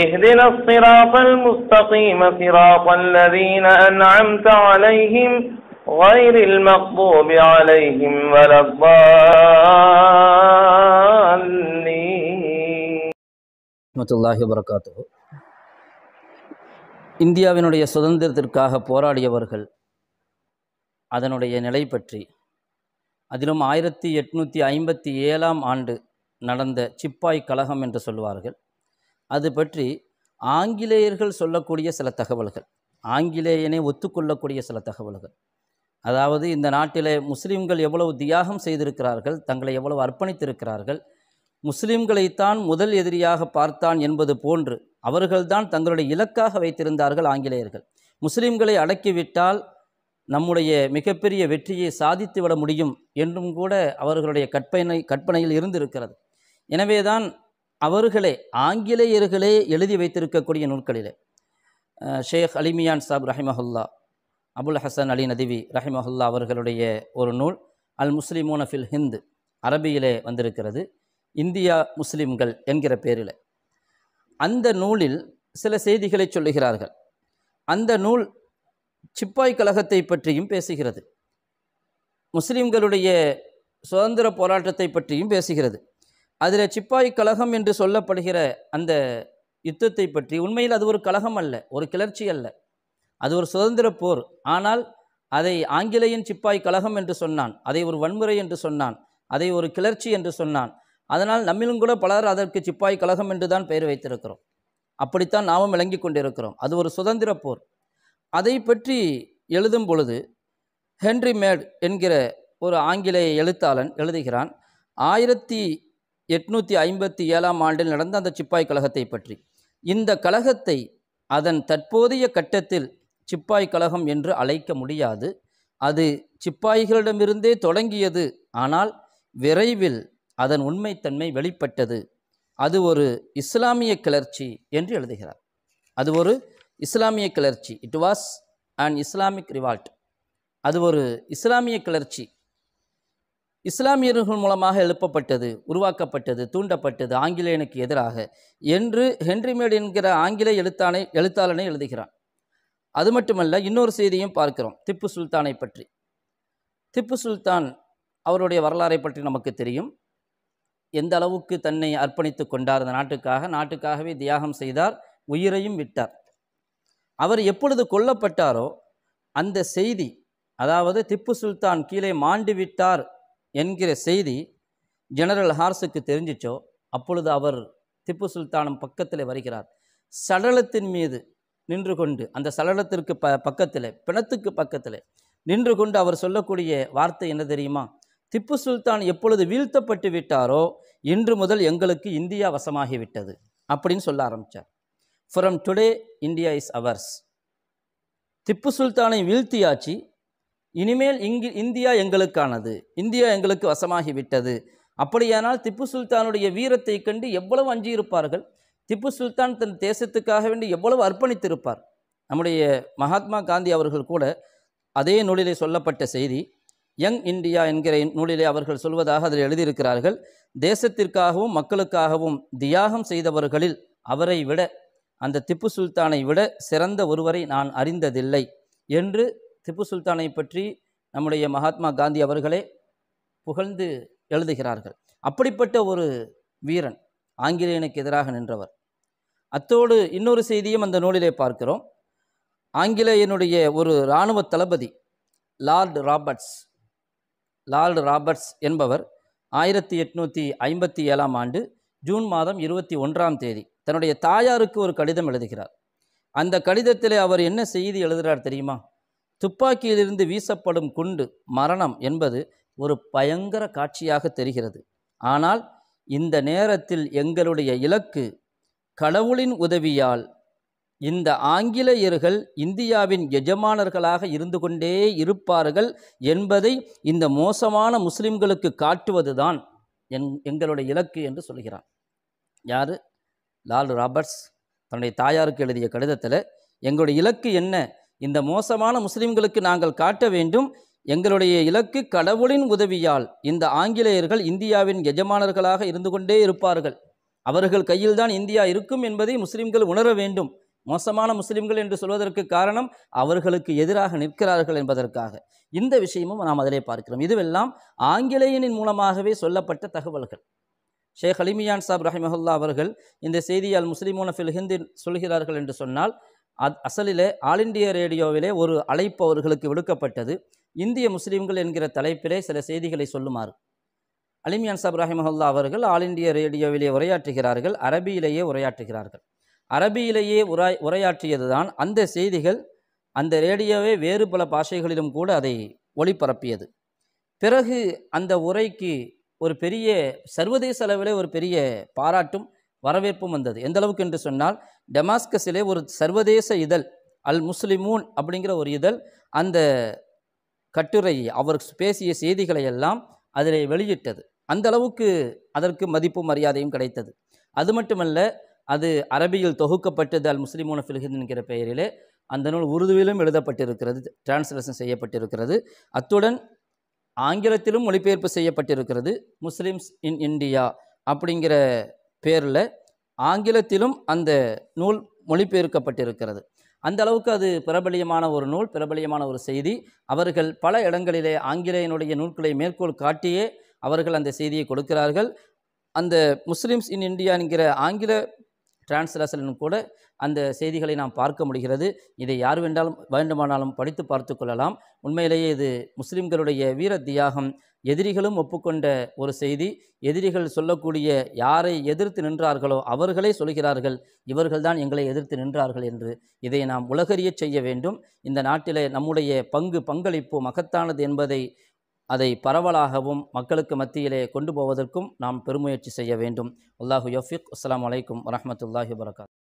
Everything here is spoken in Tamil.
اهدنا الصراط المستقيم صراط الذين أنعمت عليهم غير المغضوب عليهم ولا الضالين الله وبركاته இந்தியாவினுடைய சுதந்திரத்திற்காக போராடியவர்கள் அதனுடைய நிலை பற்றி அதிலும் ஆயிரத்தி எட்நூற்றி ஐம்பத்தி ஏழாம் ஆண்டு நடந்த சிப்பாய் கழகம் என்று சொல்வார்கள் அது பற்றி ஆங்கிலேயர்கள் சொல்லக்கூடிய சில தகவல்கள் ஆங்கிலேயனை ஒத்துக்கொள்ளக்கூடிய சில தகவல்கள் அதாவது இந்த நாட்டிலே முஸ்லீம்கள் எவ்வளவு தியாகம் செய்திருக்கிறார்கள் தங்களை எவ்வளவு அர்ப்பணித்திருக்கிறார்கள் முஸ்லீம்களைத்தான் முதல் எதிரியாக பார்த்தான் என்பது போன்று அவர்கள்தான் தங்களுடைய இலக்காக வைத்திருந்தார்கள் ஆங்கிலேயர்கள் முஸ்லீம்களை அடக்கிவிட்டால் நம்முடைய மிகப்பெரிய வெற்றியை சாதித்து விட முடியும் என்றும் கூட அவர்களுடைய கற்பனை கற்பனையில் இருந்திருக்கிறது எனவேதான் அவர்களே ஆங்கிலேயர்களே எழுதி வைத்திருக்கக்கூடிய நூல்களிலே ஷேக் அலிமியான் சாப் ரஹிமஹுல்லா அபுல் ஹசன் அலி நதிவி ரஹிமஹுல்லா அவர்களுடைய ஒரு நூல் அல் முஸ்லிமோன ஃபில் ஹிந்து அரபியிலே வந்திருக்கிறது இந்தியா முஸ்லிம்கள் என்கிற பேரில் அந்த நூலில் சில செய்திகளை சொல்லுகிறார்கள் அந்த நூல் சிப்பாய் கழகத்தை பற்றியும் பேசுகிறது முஸ்லிம்களுடைய சுதந்திர போராட்டத்தை பற்றியும் பேசுகிறது அதில் சிப்பாய் கழகம் என்று சொல்லப்படுகிற அந்த யுத்தத்தை பற்றி உண்மையில் அது ஒரு கழகம் அல்ல ஒரு கிளர்ச்சி அல்ல அது ஒரு சுதந்திர போர் ஆனால் அதை ஆங்கிலேயன் சிப்பாய் கழகம் என்று சொன்னான் அதை ஒரு வன்முறை என்று சொன்னான் அதை ஒரு கிளர்ச்சி என்று சொன்னான் அதனால் நம்மிலும் கூட பலர் அதற்கு சிப்பாய் கழகம் என்று தான் பெயர் வைத்திருக்கிறோம் அப்படித்தான் நாமும் விளங்கி கொண்டிருக்கிறோம் அது ஒரு சுதந்திர போர் அதை பற்றி எழுதும் பொழுது ஹென்ரி மேட் என்கிற ஒரு ஆங்கிலேய எழுத்தாளன் எழுதுகிறான் ஆயிரத்தி எட்நூற்றி ஐம்பத்தி ஏழாம் ஆண்டில் நடந்த அந்த சிப்பாய் கழகத்தை பற்றி இந்த கழகத்தை அதன் தற்போதைய கட்டத்தில் சிப்பாய் கழகம் என்று அழைக்க முடியாது அது சிப்பாய்களிடமிருந்தே தொடங்கியது ஆனால் விரைவில் அதன் உண்மைத்தன்மை வெளிப்பட்டது அது ஒரு இஸ்லாமிய கிளர்ச்சி என்று எழுதுகிறார் அது ஒரு இஸ்லாமிய கிளர்ச்சி it was and Islamic revolt அது ஒரு இஸ்லாமிய கிளர்ச்சி இஸ்லாமியர்கள் மூலமாக எழுப்பப்பட்டது உருவாக்கப்பட்டது தூண்டப்பட்டது ஆங்கிலேயனுக்கு எதிராக என்று ஹென்ரிமேட் என்கிற ஆங்கில எழுத்தானை எழுத்தாளனை எழுதுகிறான் அது மட்டுமல்ல இன்னொரு செய்தியும் பார்க்கிறோம் திப்பு சுல்தானை பற்றி திப்பு சுல்தான் அவருடைய வரலாறை பற்றி நமக்கு தெரியும் எந்த அளவுக்கு தன்னை அர்ப்பணித்து கொண்டார் அந்த நாட்டுக்காக நாட்டுக்காகவே தியாகம் செய்தார் உயிரையும் விட்டார் அவர் எப்பொழுது கொல்லப்பட்டாரோ அந்த செய்தி அதாவது திப்பு சுல்தான் கீழே மாண்டு விட்டார் என்கிற செய்தி ஜெனரல் ஹார்ஸுக்கு தெரிஞ்சிச்சோ அப்பொழுது அவர் திப்பு சுல்தானம் பக்கத்தில் வருகிறார் சடலத்தின் மீது நின்று கொண்டு அந்த சடலத்திற்கு ப பக்கத்தில் பிணத்துக்கு பக்கத்தில் நின்று கொண்டு அவர் சொல்லக்கூடிய வார்த்தை என்ன தெரியுமா திப்பு சுல்தான் எப்பொழுது வீழ்த்தப்பட்டு விட்டாரோ இன்று முதல் எங்களுக்கு இந்தியா வசமாகிவிட்டது அப்படின்னு சொல்ல ஆரம்பித்தார் from today India is ours Tipu சுல்தானை வீழ்த்தியாச்சு இனிமேல் இங்கு இந்தியா எங்களுக்கானது இந்தியா எங்களுக்கு வசமாகிவிட்டது அப்படியானால் திப்பு சுல்தானுடைய வீரத்தை கண்டு எவ்வளவு அஞ்சியிருப்பார்கள் திப்பு சுல்தான் தன் தேசத்துக்காக வேண்டி எவ்வளவு அர்ப்பணித்திருப்பார் நம்முடைய மகாத்மா காந்தி அவர்கள் கூட அதே நூலிலே சொல்லப்பட்ட செய்தி யங் இந்தியா என்கிற நூலிலே அவர்கள் சொல்வதாக அதில் எழுதியிருக்கிறார்கள் தேசத்திற்காகவும் மக்களுக்காகவும் தியாகம் செய்தவர்களில் அவரை விட அந்த திப்பு சுல்தானை விட சிறந்த ஒருவரை நான் அறிந்ததில்லை என்று திப்பு சுல்தானை பற்றி நம்முடைய மகாத்மா காந்தி அவர்களே புகழ்ந்து எழுதுகிறார்கள் அப்படிப்பட்ட ஒரு வீரன் ஆங்கிலேயனுக்கு எதிராக நின்றவர் அத்தோடு இன்னொரு செய்தியும் அந்த நூலிலே பார்க்கிறோம் ஆங்கிலேயனுடைய ஒரு இராணுவ தளபதி லார்டு ராபர்ட்ஸ் லார்டு ராபர்ட்ஸ் என்பவர் ஆயிரத்தி எட்நூற்றி ஐம்பத்தி ஏழாம் ஆண்டு ஜூன் மாதம் இருபத்தி ஒன்றாம் தேதி தன்னுடைய தாயாருக்கு ஒரு கடிதம் எழுதுகிறார் அந்த கடிதத்தில் அவர் என்ன செய்தி எழுதுகிறார் தெரியுமா துப்பாக்கியிலிருந்து வீசப்படும் குண்டு மரணம் என்பது ஒரு பயங்கர காட்சியாக தெரிகிறது ஆனால் இந்த நேரத்தில் எங்களுடைய இலக்கு கடவுளின் உதவியால் இந்த ஆங்கிலேயர்கள் இந்தியாவின் எஜமானர்களாக இருந்து கொண்டே இருப்பார்கள் என்பதை இந்த மோசமான முஸ்லிம்களுக்கு காட்டுவதுதான் என் எங்களுடைய இலக்கு என்று சொல்கிறான் யார் லால் ராபர்ட்ஸ் தன்னுடைய தாயாருக்கு எழுதிய கடிதத்தில் எங்களுடைய இலக்கு என்ன இந்த மோசமான முஸ்லிம்களுக்கு நாங்கள் காட்ட வேண்டும் எங்களுடைய இலக்கு கடவுளின் உதவியால் இந்த ஆங்கிலேயர்கள் இந்தியாவின் எஜமானர்களாக இருந்து கொண்டே இருப்பார்கள் அவர்கள் கையில்தான் இந்தியா இருக்கும் என்பதை முஸ்லிம்கள் உணர வேண்டும் மோசமான முஸ்லிம்கள் என்று சொல்வதற்கு காரணம் அவர்களுக்கு எதிராக நிற்கிறார்கள் என்பதற்காக இந்த விஷயமும் நாம் அதிலே பார்க்கிறோம் இதுவெல்லாம் ஆங்கிலேயனின் மூலமாகவே சொல்லப்பட்ட தகவல்கள் ஷேக் ஹலிமியான் சாப் ரஹிமஹுல்லா அவர்கள் இந்த செய்தியால் முஸ்லிமோன ஃபில் ஹிந்தின் சொல்கிறார்கள் என்று சொன்னால் அத் அசலிலே ஆல் இண்டியா ரேடியோவிலே ஒரு அழைப்பு அவர்களுக்கு விடுக்கப்பட்டது இந்திய முஸ்லீம்கள் என்கிற தலைப்பிலே சில செய்திகளை சொல்லுமாறு அலிமியான் சாப் ரஹிமஹுல்லா அவர்கள் ஆல் இண்டியா ரேடியோவிலே உரையாற்றுகிறார்கள் அரபியிலேயே உரையாற்றுகிறார்கள் அரபியிலேயே உராய் உரையாற்றியது தான் அந்த செய்திகள் அந்த ரேடியோவே வேறு பல பாஷைகளிலும் கூட அதை ஒளிபரப்பியது பிறகு அந்த உரைக்கு ஒரு பெரிய சர்வதேச அளவிலே ஒரு பெரிய பாராட்டும் வரவேற்பும் வந்தது எந்த அளவுக்கு என்று சொன்னால் டெமாஸ்கஸிலே ஒரு சர்வதேச இதழ் அல் முஸ்லிமூன் அப்படிங்கிற ஒரு இதழ் அந்த கட்டுரையை அவர் பேசிய செய்திகளை எல்லாம் அதில் வெளியிட்டது அந்த அளவுக்கு அதற்கு மதிப்பும் மரியாதையும் கிடைத்தது அது மட்டுமல்ல அது அரபியில் தொகுக்கப்பட்டது அல் முஸ்லிமோன ஃபில்ஹித் என்கிற பெயரிலே அந்த நூல் உருதுவிலும் எழுதப்பட்டிருக்கிறது டிரான்ஸ்லேஷன் செய்யப்பட்டிருக்கிறது அத்துடன் ஆங்கிலத்திலும் மொழிபெயர்ப்பு செய்யப்பட்டிருக்கிறது முஸ்லிம்ஸ் இன் இந்தியா அப்படிங்கிற பேரில் ஆங்கிலத்திலும் அந்த நூல் மொழிபெயர்க்கப்பட்டிருக்கிறது அந்த அளவுக்கு அது பிரபலியமான ஒரு நூல் பிரபலியமான ஒரு செய்தி அவர்கள் பல இடங்களிலே ஆங்கிலேயனுடைய நூல்களை மேற்கோள் காட்டியே அவர்கள் அந்த செய்தியை கொடுக்கிறார்கள் அந்த முஸ்லிம்ஸ் இன் என்கிற ஆங்கில டிரான்ஸ்லேஷன் கூட அந்த செய்திகளை நாம் பார்க்க முடிகிறது இதை யார் வேண்டாலும் வேண்டுமானாலும் படித்து பார்த்து கொள்ளலாம் உண்மையிலேயே இது முஸ்லிம்களுடைய வீர தியாகம் எதிரிகளும் ஒப்புக்கொண்ட ஒரு செய்தி எதிரிகள் சொல்லக்கூடிய யாரை எதிர்த்து நின்றார்களோ அவர்களே சொல்கிறார்கள் இவர்கள்தான் எங்களை எதிர்த்து நின்றார்கள் என்று இதை நாம் உலகறிய செய்ய வேண்டும் இந்த நாட்டிலே நம்முடைய பங்கு பங்களிப்பு மகத்தானது என்பதை அதை பரவலாகவும் மக்களுக்கு மத்தியிலே கொண்டு போவதற்கும் நாம் பெருமுயற்சி செய்ய வேண்டும் அல்லாஹு யோஃபிக் அஸ்லாம் வலைக்கம் வரமத்துல்லாஹி வரகாத்